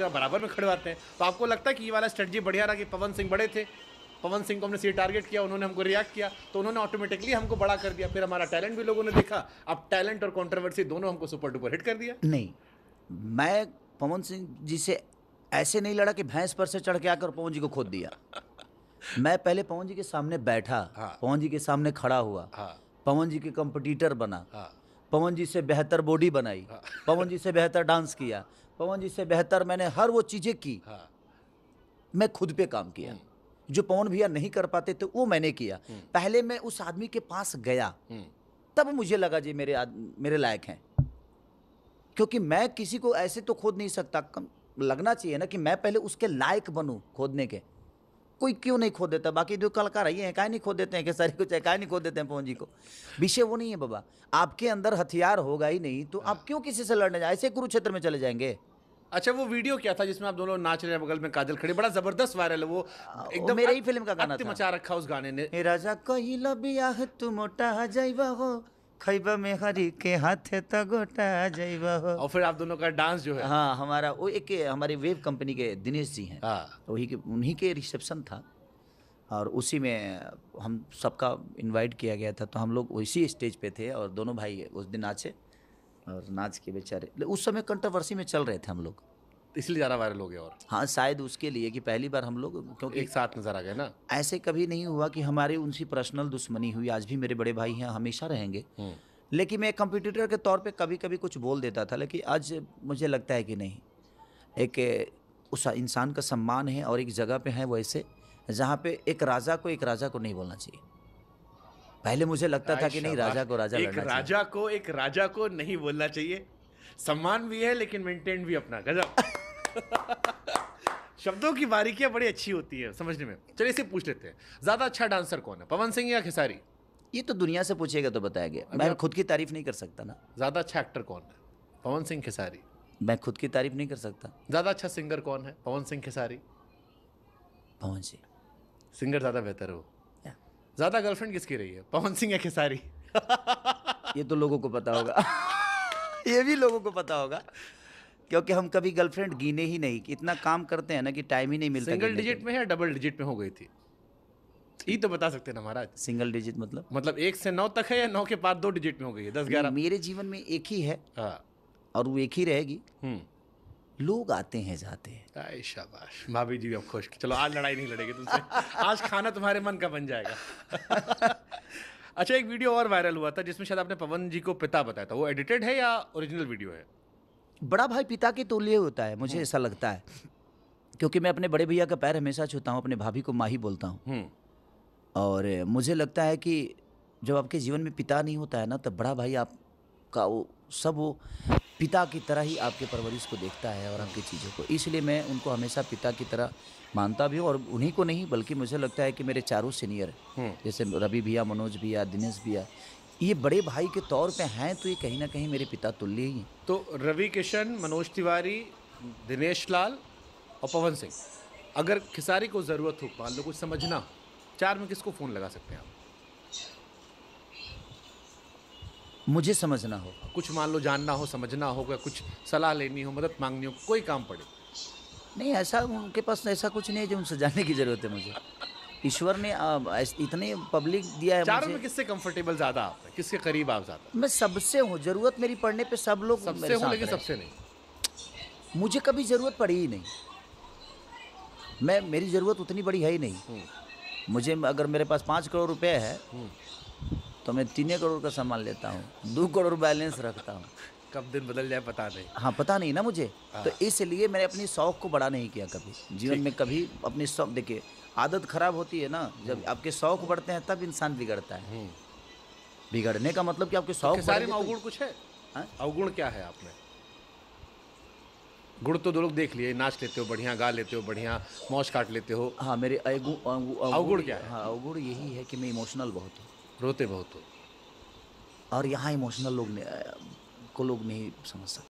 करते हैं बराबर में खड़वाते हैं तो आपको लगता है कि ये वाला स्ट्रेटजी बढ़िया रहा कि पवन सिंह बड़े थे पवन सिंह को हमने सी टारगेट किया उन्होंने हमको रिएक्ट किया तो उन्होंने ऑटोमेटिकली हमको बड़ा कर दिया फिर हमारा टैलेंट भी लोगों ने देखा अब टैलेंट और कॉन्ट्रोवर्सी दोनों हमको सुपर डुपर हिट कर दिया नहीं मैं पवन सिंह जी से ऐसे नहीं लड़ा कि भैंस पर से चढ़ के आकर पवन जी को खोद दिया मैं पहले पवन जी के सामने बैठा हाँ। पवन जी के सामने खड़ा हुआ हाँ। पवन जी के कंपटीटर बना हाँ। पवन जी से बेहतर बॉडी बनाई हाँ। पवन जी से बेहतर डांस किया पवन जी से बेहतर मैंने हर वो चीज़ें की हाँ। मैं खुद पे काम किया हम्म। जो पवन भैया नहीं कर पाते थे तो वो मैंने किया हम्म। पहले मैं उस आदमी के पास गया हम्म। तब मुझे लगा जी मेरे मेरे लायक हैं क्योंकि मैं किसी को ऐसे तो खोद नहीं सकता कम लगना चाहिए ना कि मैं पहले उसके लायक बनूं खोदने के कोई क्यों नहीं खो देता बाकी जो कलाकार है ये नहीं खो देते हैं कि सारी कुछ काय नहीं खो देते हैं पूंजी को विषय वो नहीं है बाबा आपके अंदर हथियार होगा ही नहीं तो आप हाँ। क्यों किसी से लड़ने जाए ऐसे कुरुक्षेत्र में चले जाएंगे अच्छा वो वीडियो क्या था जिसमें आप दोनों नाच रहे हैं बगल में काजल खड़े बड़ा जबरदस्त वायरल है हाँ, वो एकदम मेरे ही फिल्म का गाना था मचा रखा उस गाने ने राजा कही लबिया तुम मोटा जाइबा हो खैबा में हरी के हाथे तो गोटा जैबा हो और फिर आप दोनों का डांस जो है हाँ हमारा वो एक हमारे वेब कंपनी के दिनेश जी हैं वही हाँ। तो के उन्हीं के रिसेप्शन था और उसी में हम सबका इनवाइट किया गया था तो हम लोग उसी स्टेज पे थे और दोनों भाई उस दिन नाचे और नाच के बेचारे उस समय कंट्रोवर्सी में चल रहे थे हम लोग इसलिए ज़्यादा वायरल हो गया और हाँ शायद उसके लिए कि पहली बार हम लोग क्योंकि एक साथ नज़र आ गए ना ऐसे कभी नहीं हुआ कि हमारी उनसे पर्सनल दुश्मनी हुई आज भी मेरे बड़े भाई हैं हमेशा रहेंगे हम्म। लेकिन मैं एक कंप्यूटर के तौर पे कभी कभी कुछ बोल देता था लेकिन आज मुझे लगता है कि नहीं एक उस इंसान का सम्मान है और एक जगह पे है वैसे जहाँ पे एक राजा को एक राजा को नहीं बोलना चाहिए पहले मुझे लगता था कि नहीं राजा को राजा एक राजा को एक राजा को नहीं बोलना चाहिए सम्मान भी है लेकिन मेंटेन भी अपना गजब शब्दों की बारीकियां बड़ी अच्छी होती है समझने में चलिए इसे पूछ लेते हैं ज्यादा अच्छा डांसर कौन है पवन सिंह या खेसारी ये तो दुनिया से पूछेगा तो बताया गया मैं खुद की तारीफ नहीं कर सकता ना ज्यादा अच्छा एक्टर कौन है पवन सिंह खेसारी मैं खुद की तारीफ नहीं कर सकता ज्यादा अच्छा सिंगर कौन है पवन सिंह खेसारी पवन सिंह सिंगर ज्यादा बेहतर हो ज्यादा गर्लफ्रेंड किसकी रही है पवन सिंह या खेसारी ये तो लोगों को पता होगा ये भी लोगों को पता होगा क्योंकि हम कभी गर्लफ्रेंड गिने ही नहीं इतना काम करते हैं ना कि टाइम ही नहीं मिलता सिंगल डिजिट में या डबल डिजिट में हो गई थी ये तो बता सकते ना महाराज सिंगल डिजिट मतलब मतलब एक से नौ तक है या नौ के बाद दो डिजिट में हो गई है दस ग्यारह मेरे जीवन में एक ही है हाँ। और वो एक ही रहेगी हम्म। लोग आते हैं जाते हैं शाबाश भाभी जी अब खुश चलो आज लड़ाई नहीं लड़ेगी तुमसे आज खाना तुम्हारे मन का बन जाएगा अच्छा एक वीडियो और वायरल हुआ था जिसमें शायद आपने पवन जी को पिता बताया था वो एडिटेड है या ओरिजिनल वीडियो है बड़ा भाई पिता के तुल्य होता है मुझे हम्म। ऐसा लगता है क्योंकि मैं अपने बड़े भैया का पैर हमेशा छूता हूँ अपने भाभी को माही बोलता हूँ हम्म। और मुझे लगता है कि जब आपके जीवन में पिता नहीं होता है ना तब बड़ा भाई आपका वो सब वो पिता की तरह ही आपके परवरिश को देखता है और आपकी चीज़ों को इसलिए मैं उनको हमेशा पिता की तरह मानता भी हूँ और उन्हीं को नहीं बल्कि मुझे लगता है कि मेरे चारों सीनियर हम्म। जैसे रवि भैया मनोज भैया दिनेश भैया ये बड़े भाई के तौर पे हैं तो ये कहीं ना कहीं मेरे पिता तुल्य ही हैं तो रवि किशन मनोज तिवारी दिनेश लाल और पवन सिंह अगर खिसारी को ज़रूरत हो मान लो कुछ समझना चार में किसको फ़ोन लगा सकते हैं आप मुझे समझना हो कुछ मान लो जानना हो समझना हो या कुछ सलाह लेनी हो मदद मांगनी हो कोई काम पड़े नहीं ऐसा उनके पास ऐसा कुछ नहीं है जो उनसे जानने की ज़रूरत है मुझे ईश्वर ने इतने पब्लिक दिया है चारों में किससे कंफर्टेबल ज़्यादा आप किसके करीब आप ज़्यादा मैं सबसे हूँ ज़रूरत मेरी पड़ने पे सब लोग सबसे हूँ लेकिन सबसे नहीं मुझे कभी ज़रूरत पड़ी ही नहीं मैं मेरी ज़रूरत उतनी बड़ी है ही नहीं हम्म। मुझे अगर मेरे पास पाँच करोड़ रुपए है हम्म। तो मैं तीन करोड़ का सामान लेता हूँ दो करोड़ बैलेंस रखता हूँ कब दिन बदल जाए पता नहीं हाँ पता नहीं ना मुझे हाँ। तो इसलिए मैंने अपनी शौक को बड़ा नहीं किया कभी जीवन में कभी अपनी शौक देखिए आदत खराब होती है ना जब हम्म। आपके शौक बढ़ते हैं तब इंसान बिगड़ता है हम्म। बिगड़ने का मतलब कि आपके तो शौक सारे में तो- अवगुण कुछ है हाँ? अवगुण क्या है आप में गुड़ तो दो लोग देख लिए नाच लेते हो बढ़िया गा लेते हो बढ़िया मौज काट लेते हो हाँ मेरे अवगुण क्या है हाँ अवगुण यही है कि मैं इमोशनल बहुत हूँ रोते बहुत हूँ और यहाँ इमोशनल लोग को लोग नहीं समझ सकते